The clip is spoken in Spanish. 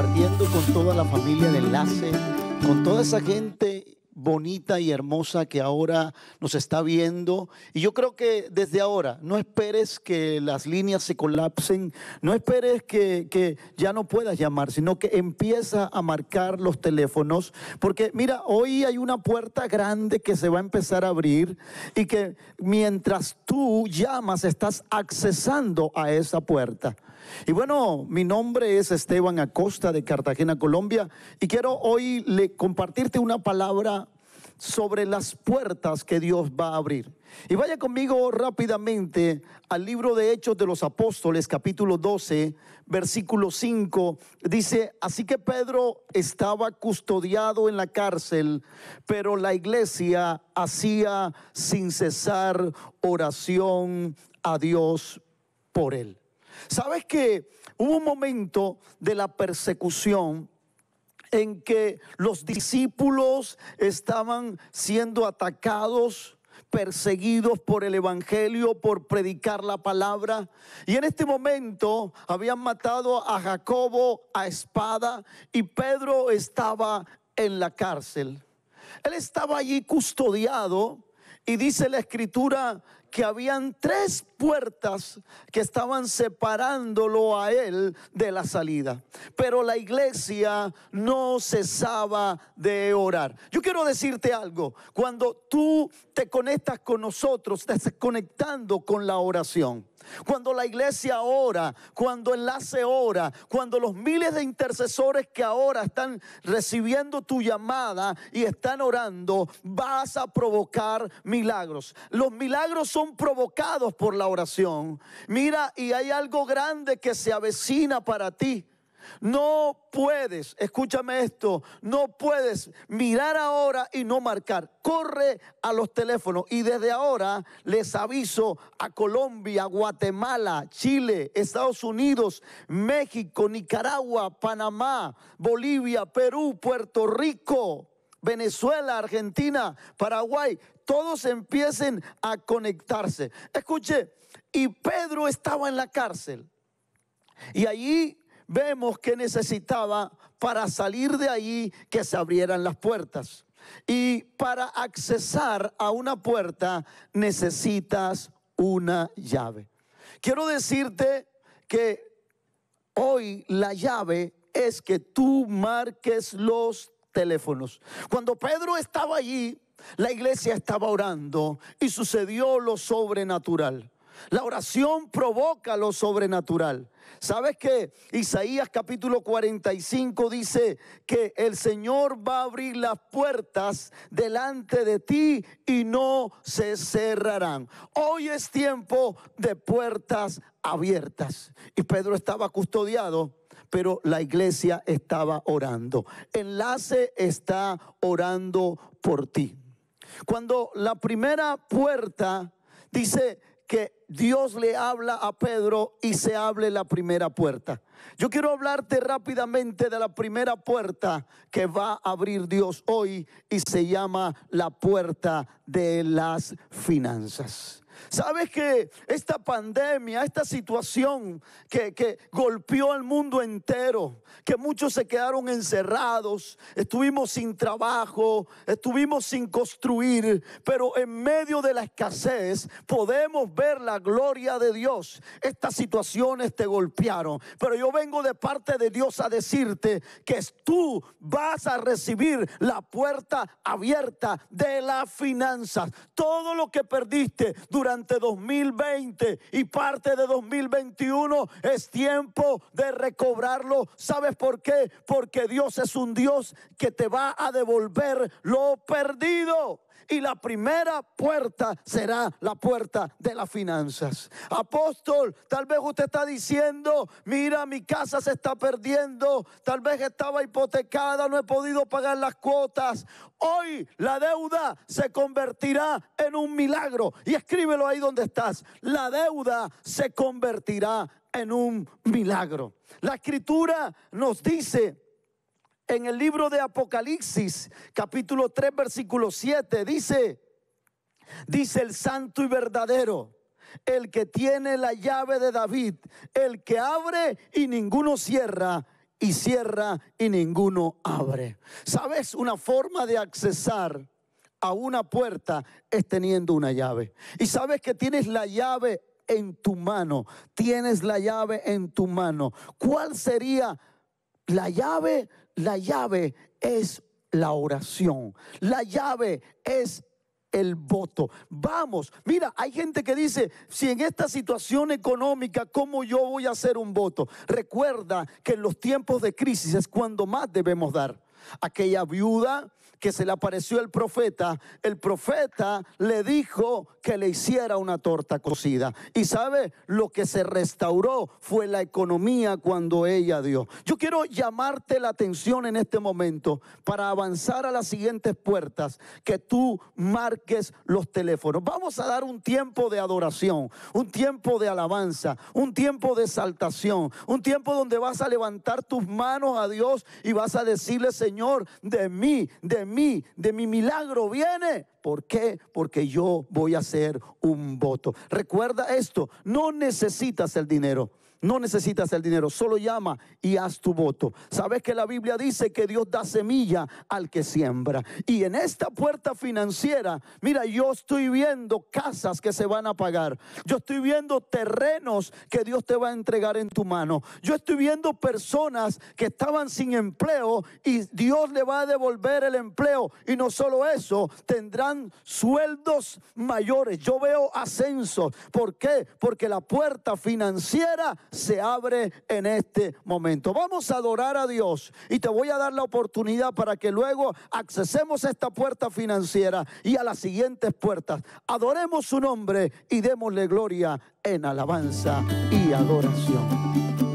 compartiendo con toda la familia de enlace, con toda esa gente bonita y hermosa que ahora nos está viendo. Y yo creo que desde ahora, no esperes que las líneas se colapsen, no esperes que, que ya no puedas llamar, sino que empieza a marcar los teléfonos, porque mira, hoy hay una puerta grande que se va a empezar a abrir y que mientras tú llamas, estás accesando a esa puerta. Y bueno, mi nombre es Esteban Acosta de Cartagena, Colombia, y quiero hoy le, compartirte una palabra sobre las puertas que Dios va a abrir. Y vaya conmigo rápidamente al libro de Hechos de los Apóstoles, capítulo 12, versículo 5. Dice, así que Pedro estaba custodiado en la cárcel, pero la iglesia hacía sin cesar oración a Dios por él. ¿Sabes que hubo un momento de la persecución en que los discípulos estaban siendo atacados perseguidos por el Evangelio, por predicar la palabra. Y en este momento habían matado a Jacobo a espada y Pedro estaba en la cárcel. Él estaba allí custodiado y dice la escritura que habían tres puertas que estaban separándolo a él de la salida. Pero la iglesia no cesaba de orar. Yo quiero decirte algo, cuando tú te conectas con nosotros, te estás conectando con la oración. Cuando la iglesia ora, cuando enlace ora, cuando los miles de intercesores que ahora están recibiendo tu llamada y están orando, vas a provocar milagros. Los milagros son provocados por la oración. Mira, y hay algo grande que se avecina para ti. No puedes, escúchame esto, no puedes mirar ahora y no marcar. Corre a los teléfonos y desde ahora les aviso a Colombia, Guatemala, Chile, Estados Unidos, México, Nicaragua, Panamá, Bolivia, Perú, Puerto Rico, Venezuela, Argentina, Paraguay, todos empiecen a conectarse. Escuche, y Pedro estaba en la cárcel. Y allí vemos que necesitaba para salir de allí que se abrieran las puertas. Y para accesar a una puerta necesitas una llave. Quiero decirte que hoy la llave es que tú marques los teléfonos. Cuando Pedro estaba allí, la iglesia estaba orando y sucedió lo sobrenatural. La oración provoca lo sobrenatural. ¿Sabes qué? Isaías capítulo 45 dice que el Señor va a abrir las puertas delante de ti y no se cerrarán. Hoy es tiempo de puertas abiertas. Y Pedro estaba custodiado, pero la iglesia estaba orando. Enlace está orando por ti. Cuando la primera puerta dice que Dios le habla a Pedro y se abre la primera puerta. Yo quiero hablarte rápidamente de la primera puerta que va a abrir Dios hoy y se llama la puerta de las finanzas. Sabes que esta pandemia, esta situación que, que, golpeó al mundo entero, que muchos se quedaron encerrados, estuvimos sin trabajo, estuvimos sin construir, pero en medio de la escasez podemos ver la gloria de Dios. Estas situaciones te golpearon, pero yo vengo de parte de Dios a decirte que tú vas a recibir la puerta abierta de las finanzas. Todo lo que perdiste durante 2020 y parte de 2021 es tiempo de recobrarlo. ¿Sabes por qué? Porque Dios es un Dios que te va a devolver lo perdido y la primera puerta será la puerta de las finanzas. Apóstol, tal vez usted está diciendo, mira, mi casa se está perdiendo, tal vez estaba hipotecada, no he podido pagar las cuotas. Hoy la deuda se convertirá en un milagro. Y escríbelo ahí donde estás. La deuda se convertirá en un milagro. La escritura nos dice en el libro de Apocalipsis, capítulo 3, versículo 7, dice, dice el santo y verdadero, el que tiene la llave de David, el que abre y ninguno cierra. Y cierra y ninguno abre. ¿Sabes? Una forma de accesar a una puerta es teniendo una llave. Y sabes que tienes la llave en tu mano. Tienes la llave en tu mano. ¿Cuál sería la llave la llave es la oración. La llave es el voto. Vamos, mira, hay gente que dice, si en esta situación económica, ¿cómo yo voy a hacer un voto? Recuerda que en los tiempos de crisis es cuando más debemos dar aquella viuda que se le apareció el profeta, el profeta le dijo que le hiciera una torta cocida. Y sabe, lo que se restauró fue la economía cuando ella dio. Yo quiero llamarte la atención en este momento para avanzar a las siguientes puertas, que tú marques los teléfonos. Vamos a dar un tiempo de adoración, un tiempo de alabanza, un tiempo de exaltación, un tiempo donde vas a levantar tus manos a Dios y vas a decirle, Señor, Señor, de mí, de mí, de mi milagro viene. ¿Por qué? Porque yo voy a hacer un voto. Recuerda esto, no necesitas el dinero. No necesitas el dinero, solo llama y haz tu voto. Sabes que la Biblia dice que Dios da semilla al que siembra. Y en esta puerta financiera, mira, yo estoy viendo casas que se van a pagar. Yo estoy viendo terrenos que Dios te va a entregar en tu mano. Yo estoy viendo personas que estaban sin empleo y Dios le va a devolver el empleo. Y no solo eso, tendrán sueldos mayores. Yo veo ascensos. ¿Por qué? Porque la puerta financiera se abre en este momento. Vamos a adorar a Dios y te voy a dar la oportunidad para que luego accesemos a esta puerta financiera y a las siguientes puertas. Adoremos su nombre y démosle gloria en alabanza y adoración.